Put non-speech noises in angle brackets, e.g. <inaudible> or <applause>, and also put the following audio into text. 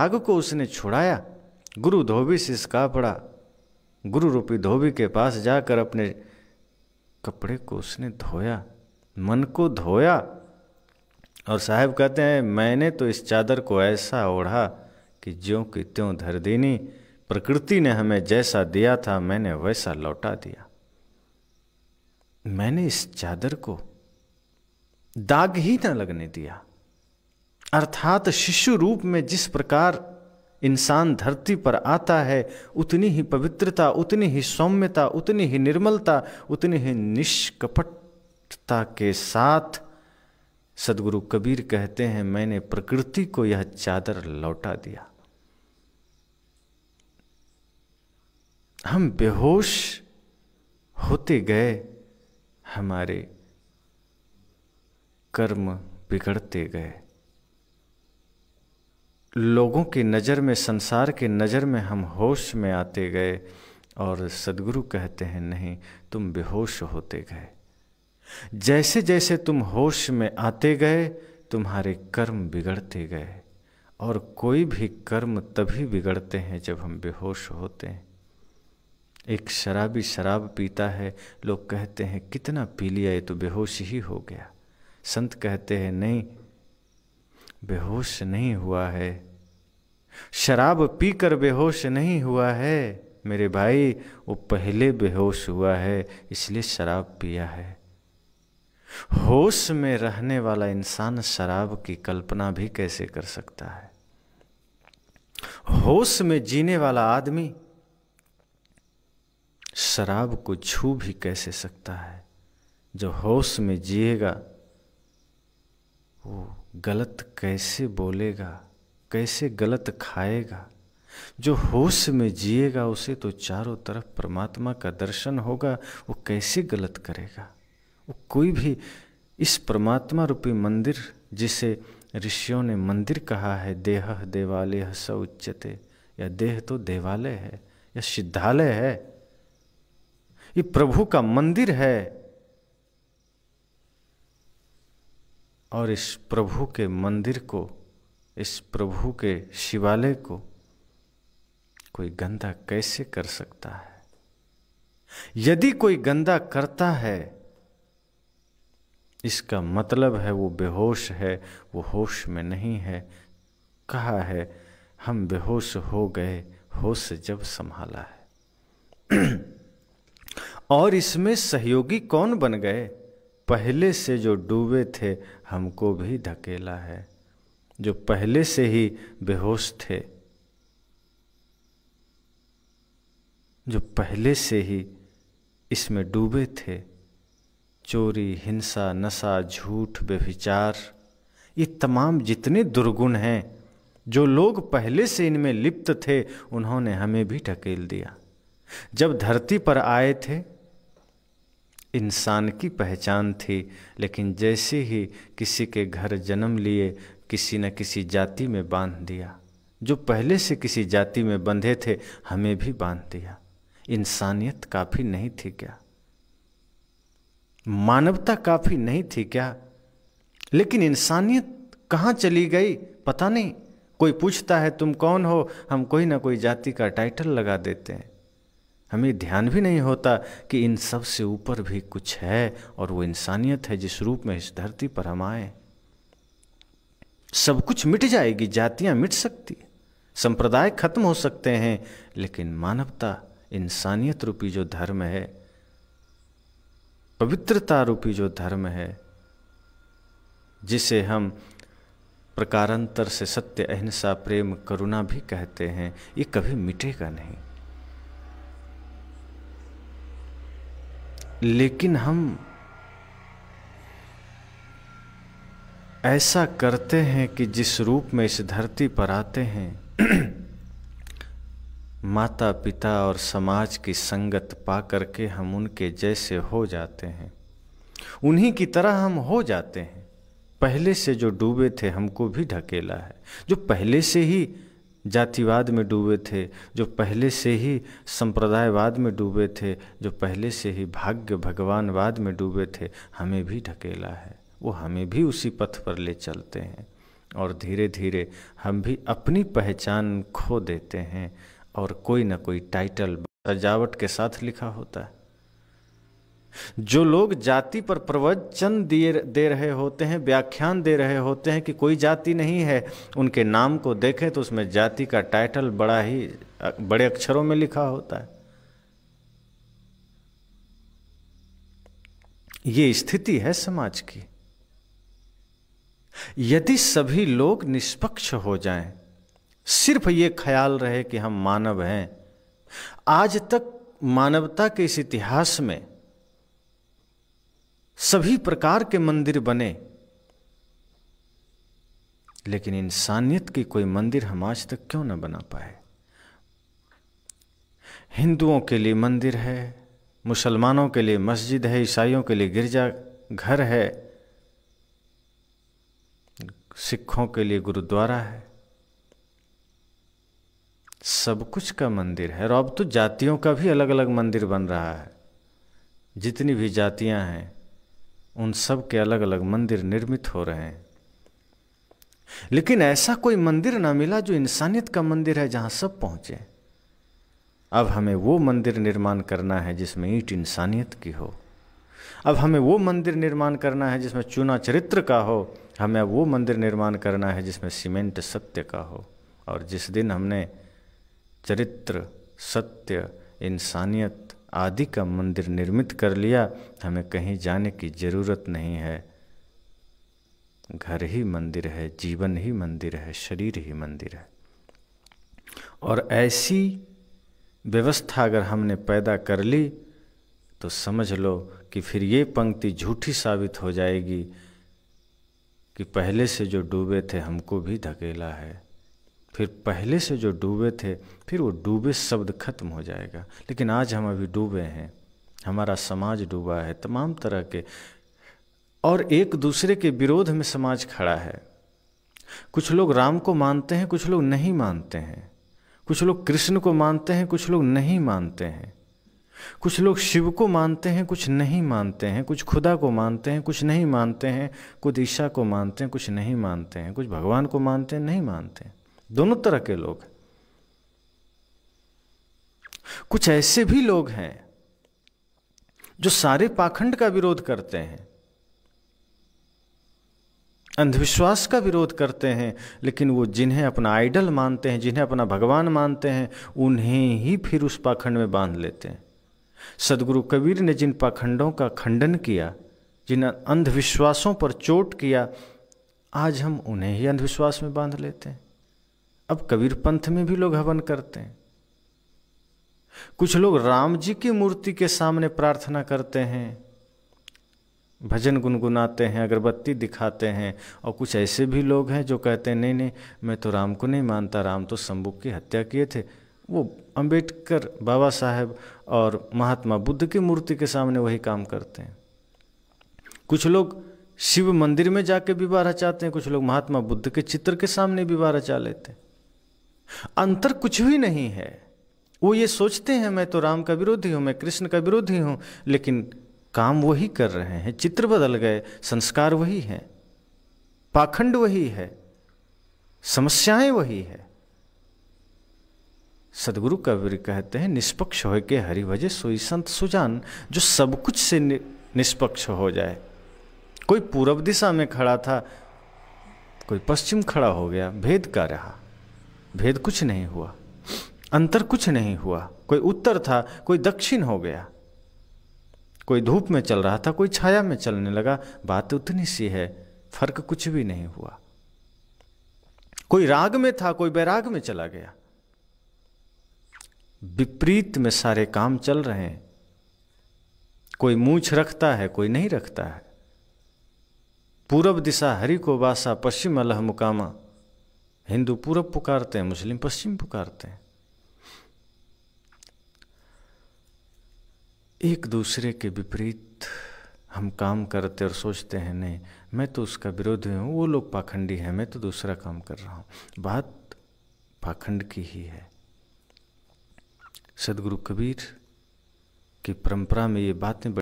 आग को उसने छुड़ाया गुरु धोबी से इसका पड़ा गुरु रूपी धोबी के पास जाकर अपने कपड़े को उसने धोया मन को धोया और साहब कहते हैं मैंने तो इस चादर को ऐसा ओढ़ा कि ज्यों की त्यों धर देनी प्रकृति ने हमें जैसा दिया था मैंने वैसा लौटा दिया मैंने इस चादर को दाग ही ना लगने दिया अर्थात शिशु रूप में जिस प्रकार इंसान धरती पर आता है उतनी ही पवित्रता उतनी ही सौम्यता उतनी ही निर्मलता उतनी ही निष्कपटता के साथ सदगुरु कबीर कहते हैं मैंने प्रकृति को यह चादर लौटा दिया हम बेहोश होते गए हमारे कर्म बिगड़ते गए लोगों की नज़र में संसार के नज़र में हम होश में आते गए और सदगुरु कहते हैं नहीं तुम बेहोश होते गए जैसे जैसे तुम होश में आते गए तुम्हारे कर्म बिगड़ते गए और कोई भी कर्म तभी बिगड़ते हैं जब हम बेहोश होते हैं एक शराबी शराब पीता है लोग कहते हैं कितना पी लिया ये तो बेहोश ही हो गया संत कहते हैं नहीं बेहोश नहीं हुआ है शराब पीकर बेहोश नहीं हुआ है मेरे भाई वो पहले बेहोश हुआ है इसलिए शराब पिया है होश में रहने वाला इंसान शराब की कल्पना भी कैसे कर सकता है होश में जीने वाला आदमी शराब को छू भी कैसे सकता है जो होश में जिएगा वो गलत कैसे बोलेगा कैसे गलत खाएगा जो होश में जिएगा उसे तो चारों तरफ परमात्मा का दर्शन होगा वो कैसे गलत करेगा वो कोई भी इस परमात्मा रूपी मंदिर जिसे ऋषियों ने मंदिर कहा है देह देवालय स उच्चते या देह तो देवालय है या सिद्धालय है ये प्रभु का मंदिर है और इस प्रभु के मंदिर को इस प्रभु के शिवालय को कोई गंदा कैसे कर सकता है यदि कोई गंदा करता है इसका मतलब है वो बेहोश है वो होश में नहीं है कहा है हम बेहोश हो गए होश जब संभाला है <clears throat> और इसमें सहयोगी कौन बन गए पहले से जो डूबे थे हमको भी धकेला है जो पहले से ही बेहोश थे जो पहले से ही इसमें डूबे थे चोरी हिंसा नशा झूठ बेविचार ये तमाम जितने दुर्गुण हैं जो लोग पहले से इनमें लिप्त थे उन्होंने हमें भी ढकेल दिया जब धरती पर आए थे इंसान की पहचान थी लेकिन जैसे ही किसी के घर जन्म लिए किसी न किसी जाति में बांध दिया जो पहले से किसी जाति में बंधे थे हमें भी बांध दिया इंसानियत काफ़ी नहीं थी क्या मानवता काफ़ी नहीं थी क्या लेकिन इंसानियत कहाँ चली गई पता नहीं कोई पूछता है तुम कौन हो हम कोई ना कोई जाति का टाइटल लगा देते हैं हमें ध्यान भी नहीं होता कि इन सब से ऊपर भी कुछ है और वो इंसानियत है जिस रूप में इस धरती पर हम आए सब कुछ मिट जाएगी जातियां मिट सकती संप्रदाय खत्म हो सकते हैं लेकिन मानवता इंसानियत रूपी जो धर्म है पवित्रता रूपी जो धर्म है जिसे हम प्रकारांतर से सत्य अहिंसा प्रेम करुणा भी कहते हैं ये कभी मिटेगा नहीं लेकिन हम ऐसा करते हैं कि जिस रूप में इस धरती पर आते हैं <clears throat> माता पिता और समाज की संगत पा करके हम उनके जैसे हो जाते हैं उन्हीं की तरह हम हो जाते हैं पहले से जो डूबे थे हमको भी ढकेला है जो पहले से ही जातिवाद में डूबे थे जो पहले से ही संप्रदायवाद में डूबे थे जो पहले से ही भाग्य भगवानवाद में डूबे थे हमें भी ढकेला है वो हमें भी उसी पथ पर ले चलते हैं और धीरे धीरे हम भी अपनी पहचान खो देते हैं और कोई ना कोई टाइटल सजावट के साथ लिखा होता है जो लोग जाति पर प्रवचन दिए दे रहे होते हैं व्याख्यान दे रहे होते हैं कि कोई जाति नहीं है उनके नाम को देखें तो उसमें जाति का टाइटल बड़ा ही बड़े अक्षरों में लिखा होता है ये स्थिति है समाज की यदि सभी लोग निष्पक्ष हो जाएं, सिर्फ ये ख्याल रहे कि हम मानव हैं आज तक मानवता के इस इतिहास में सभी प्रकार के मंदिर बने लेकिन इंसानियत की कोई मंदिर हम आज तक क्यों ना बना पाए हिंदुओं के लिए मंदिर है मुसलमानों के लिए मस्जिद है ईसाइयों के लिए गिरजा घर है सिखों के लिए गुरुद्वारा है सब कुछ का मंदिर है और अब तो जातियों का भी अलग अलग मंदिर बन रहा है जितनी भी जातियां हैं उन सब के अलग अलग मंदिर निर्मित हो रहे हैं लेकिन ऐसा कोई मंदिर ना मिला जो इंसानियत का मंदिर है जहां सब पहुंचे अब हमें वो मंदिर निर्माण करना है जिसमें ईट इंसानियत की हो अब हमें वो मंदिर निर्माण करना है जिसमें चूना चरित्र का हो हमें अब वो मंदिर निर्माण करना है जिसमें सीमेंट सत्य का हो और जिस दिन हमने चरित्र सत्य इंसानियत आदि का मंदिर निर्मित कर लिया हमें कहीं जाने की ज़रूरत नहीं है घर ही मंदिर है जीवन ही मंदिर है शरीर ही मंदिर है और ऐसी व्यवस्था अगर हमने पैदा कर ली तो समझ लो कि फिर ये पंक्ति झूठी साबित हो जाएगी कि पहले से जो डूबे थे हमको भी धकेला है फिर पहले से जो डूबे थे फिर वो डूबे शब्द खत्म हो जाएगा लेकिन आज हम अभी डूबे हैं हमारा समाज डूबा है तमाम तरह के और एक दूसरे के विरोध में समाज खड़ा है कुछ लोग राम को मानते हैं कुछ लोग नहीं मानते हैं कुछ लोग कृष्ण को मानते हैं कुछ लोग नहीं मानते हैं कुछ लोग शिव को मानते हैं कुछ नहीं मानते हैं कुछ खुदा को मानते हैं कुछ नहीं मानते हैं कुछ ईशा को मानते हैं कुछ नहीं मानते हैं कुछ भगवान को मानते हैं नहीं मानते हैं दोनों तरह के लोग कुछ ऐसे भी लोग हैं जो सारे पाखंड का विरोध करते हैं अंधविश्वास का विरोध करते हैं लेकिन वो जिन्हें अपना आइडल मानते हैं जिन्हें अपना भगवान मानते हैं उन्हें ही फिर उस पाखंड में बांध लेते हैं सदगुरु कबीर ने जिन पाखंडों का खंडन किया जिन अंधविश्वासों पर चोट किया आज हम उन्हें ही अंधविश्वास में बांध लेते हैं अब कबीर पंथ में भी लोग हवन करते हैं कुछ लोग राम जी की मूर्ति के सामने प्रार्थना करते हैं भजन गुनगुनाते हैं अगरबत्ती दिखाते हैं और कुछ ऐसे भी लोग हैं जो कहते हैं नहीं नहीं मैं तो राम को नहीं मानता राम तो शंबुक की हत्या किए थे वो अंबेडकर बाबा साहेब और महात्मा बुद्ध की मूर्ति के सामने वही काम करते हैं कुछ लोग शिव मंदिर में जाके विवाह रचाते हैं कुछ लोग महात्मा बुद्ध के चित्र के सामने विवाह रचा लेते हैं अंतर कुछ भी नहीं है वो ये सोचते हैं मैं तो राम का विरोधी हूँ मैं कृष्ण का विरोधी हूँ लेकिन काम वही कर रहे हैं चित्र बदल गए संस्कार वही हैं पाखंड वही है समस्याएं वही है सदगुरु कबीर कहते हैं निष्पक्ष हो के हरि भजे सोई संत सुजान जो सब कुछ से निष्पक्ष हो जाए कोई पूर्व दिशा में खड़ा था कोई पश्चिम खड़ा हो गया भेद का रहा भेद कुछ नहीं हुआ अंतर कुछ नहीं हुआ कोई उत्तर था कोई दक्षिण हो गया कोई धूप में चल रहा था कोई छाया में चलने लगा बात तो उतनी सी है फर्क कुछ भी नहीं हुआ कोई राग में था कोई बैराग में चला गया विपरीत में सारे काम चल रहे हैं कोई मूछ रखता है कोई नहीं रखता है पूरब दिशा हरि को बासा पश्चिम अलह मुकामा हिंदू पूरब पुकारते हैं मुस्लिम पश्चिम पुकारते हैं एक दूसरे के विपरीत हम काम करते और सोचते हैं नहीं मैं तो उसका विरोधी हूँ वो लोग पाखंडी हैं मैं तो दूसरा काम कर रहा हूँ बात पाखंड की ही है सदगुरु कबीर की परंपरा में ये बातें